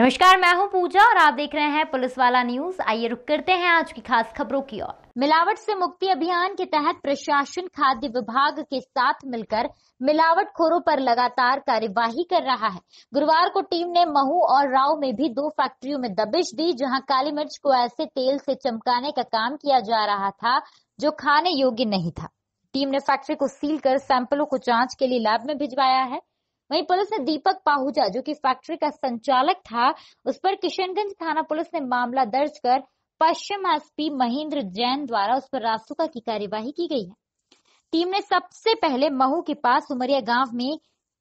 नमस्कार मैं हूं पूजा और आप देख रहे हैं पुलिस वाला न्यूज आइए रुक करते हैं आज की खास खबरों की ओर मिलावट से मुक्ति अभियान के तहत प्रशासन खाद्य विभाग के साथ मिलकर मिलावट खोरों पर लगातार कार्यवाही कर रहा है गुरुवार को टीम ने महू और राव में भी दो फैक्ट्रियों में दबिश दी जहां काली मिर्च को ऐसे तेल से चमकाने का काम किया जा रहा था जो खाने योग्य नहीं था टीम ने फैक्ट्री को सील कर सैंपलों को जांच के लिए लैब में भिजवाया है वहीं पुलिस ने दीपक पाहुजा जो कि फैक्ट्री का संचालक था उस पर किशनगंज थाना पुलिस ने मामला दर्ज कर पश्चिम एसपी महेंद्र जैन द्वारा उस पर रासुका की कार्यवाही की गई है टीम ने सबसे पहले महू के पास उमरिया गांव में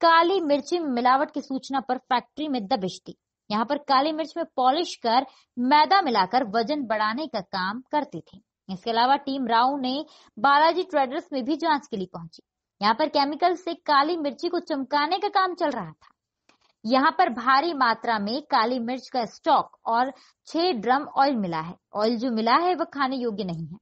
काली मिर्ची मिलावट की सूचना पर फैक्ट्री में दबिश दी यहाँ पर काली मिर्च में पॉलिश कर मैदा मिलाकर वजन बढ़ाने का काम करती थी इसके अलावा टीम राव ने बालाजी ट्रेडर्स में भी जांच के लिए पहुंची यहाँ पर केमिकल से काली मिर्ची को चमकाने का काम चल रहा था यहाँ पर भारी मात्रा में काली मिर्च का स्टॉक और छह ड्रम ऑयल मिला है ऑयल जो मिला है वह खाने योग्य नहीं है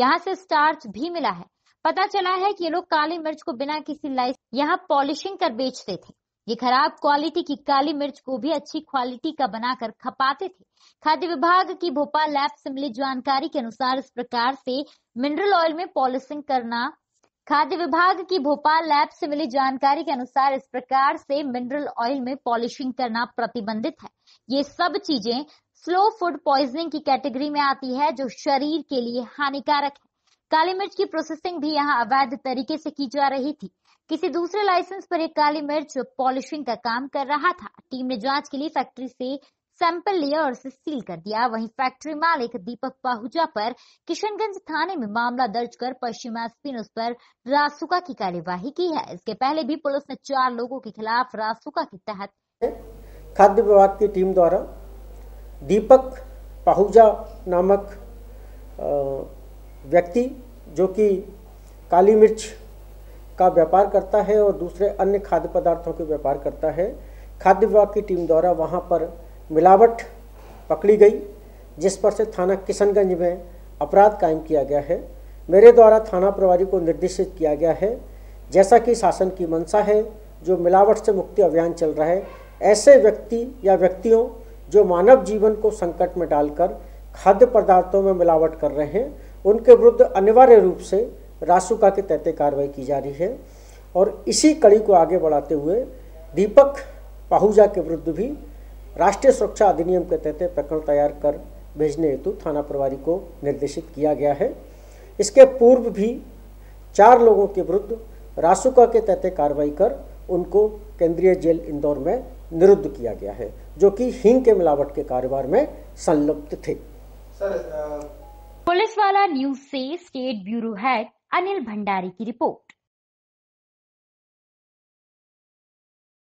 यहाँ से स्टार्च भी मिला है पता चला है कि ये लोग काली मिर्च को बिना किसी लाइस यहाँ पॉलिशिंग कर बेचते थे ये खराब क्वालिटी की काली मिर्च को भी अच्छी क्वालिटी का बनाकर खपाते थे खाद्य विभाग की भोपाल लैब से मिली जानकारी के अनुसार इस प्रकार से मिनरल ऑयल में पॉलिशिंग करना खाद्य विभाग की भोपाल लैब से मिली जानकारी के अनुसार इस प्रकार से मिनरल ऑयल में पॉलिशिंग करना प्रतिबंधित है ये सब चीजें स्लो फूड पॉइजनिंग की कैटेगरी में आती है जो शरीर के लिए हानिकारक है काली मिर्च की प्रोसेसिंग भी यहाँ अवैध तरीके से की जा रही थी किसी दूसरे लाइसेंस पर एक काली मिर्च पॉलिशिंग का काम कर रहा था टीम ने जांच के लिए फैक्ट्री से सैंपल लिया और उसे सील कर दिया वहीं फैक्ट्री मालिक दीपक पाहुजा पर किशनगंज थाने में मामला दर्ज कर पश्चिम एसपी ने उस पर रासुका की कार्यवाही की है इसके पहले भी पुलिस ने चार लोगों के खिलाफ रासुका के तहत खाद्य विभाग की टीम द्वारा दीपक पाहुजा नामक व्यक्ति जो कि काली मिर्च का व्यापार करता है और दूसरे अन्य खाद्य पदार्थों के व्यापार करता है खाद्य विभाग की टीम द्वारा वहाँ पर मिलावट पकड़ी गई जिस पर से थाना किशनगंज में अपराध कायम किया गया है मेरे द्वारा थाना प्रभारी को निर्देशित किया गया है जैसा कि शासन की मंशा है जो मिलावट से मुक्ति अभियान चल रहा है ऐसे व्यक्ति या व्यक्तियों जो मानव जीवन को संकट में डालकर खाद्य पदार्थों में मिलावट कर रहे हैं उनके विरुद्ध अनिवार्य रूप से रासुका के तहत कार्रवाई की जा रही है और इसी कड़ी को आगे बढ़ाते हुए दीपक पाहुजा के विरुद्ध भी राष्ट्रीय सुरक्षा अधिनियम के तहत प्रकरण तैयार कर भेजने हेतु थाना प्रभारी को निर्देशित किया गया है इसके पूर्व भी चार लोगों के विरुद्ध रासुका के तहत कार्रवाई कर उनको केंद्रीय जेल इंदौर में निरुद्ध किया गया है जो कि हिंग के मिलावट के कारोबार में संलिप्त थे पुलिस वाला न्यूज से state bureau head Anil Bhandari की रिपोर्ट